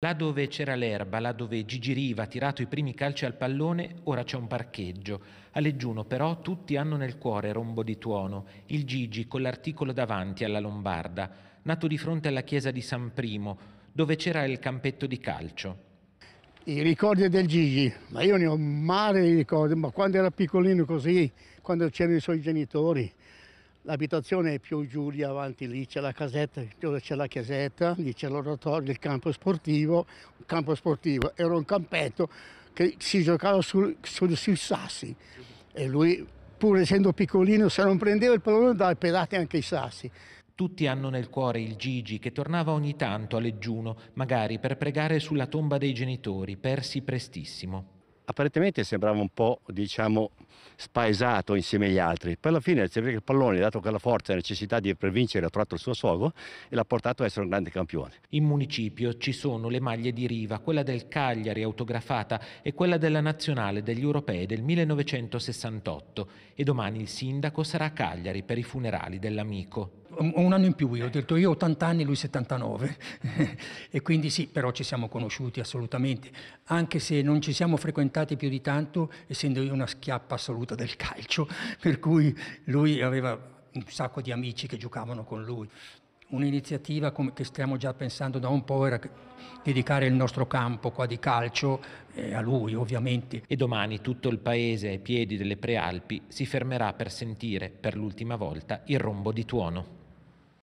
Là dove c'era l'erba, là dove Gigi Riva ha tirato i primi calci al pallone, ora c'è un parcheggio. A Leggiuno però tutti hanno nel cuore rombo di tuono, il Gigi con l'articolo davanti alla Lombarda, nato di fronte alla chiesa di San Primo, dove c'era il campetto di calcio. I ricordi del Gigi, ma io ne ho male mare di ricordi, ma quando era piccolino così, quando c'erano i suoi genitori, L'abitazione è più giù lì avanti, lì c'è la casetta, dove c'è la chiesetta, lì c'è l'oratorio, il campo sportivo, il campo sportivo era un campetto che si giocava sul, sul, sui sassi e lui pur essendo piccolino se non prendeva il pallone dava pedate anche i sassi. Tutti hanno nel cuore il Gigi che tornava ogni tanto a Leggiuno, magari per pregare sulla tomba dei genitori, persi prestissimo apparentemente sembrava un po' diciamo spaesato insieme agli altri poi alla fine il pallone dato che la forza e la necessità di previncere ha trovato il suo sfogo e l'ha portato a essere un grande campione in municipio ci sono le maglie di Riva quella del Cagliari autografata e quella della nazionale degli europei del 1968 e domani il sindaco sarà a Cagliari per i funerali dell'amico un anno in più io ho detto io ho 80 anni lui 79 e quindi sì però ci siamo conosciuti assolutamente anche se non ci siamo frequentati più di tanto essendo io una schiappa assoluta del calcio per cui lui aveva un sacco di amici che giocavano con lui un'iniziativa che stiamo già pensando da un po' era dedicare il nostro campo qua di calcio eh, a lui ovviamente. E domani tutto il paese ai piedi delle Prealpi si fermerà per sentire per l'ultima volta il rombo di tuono.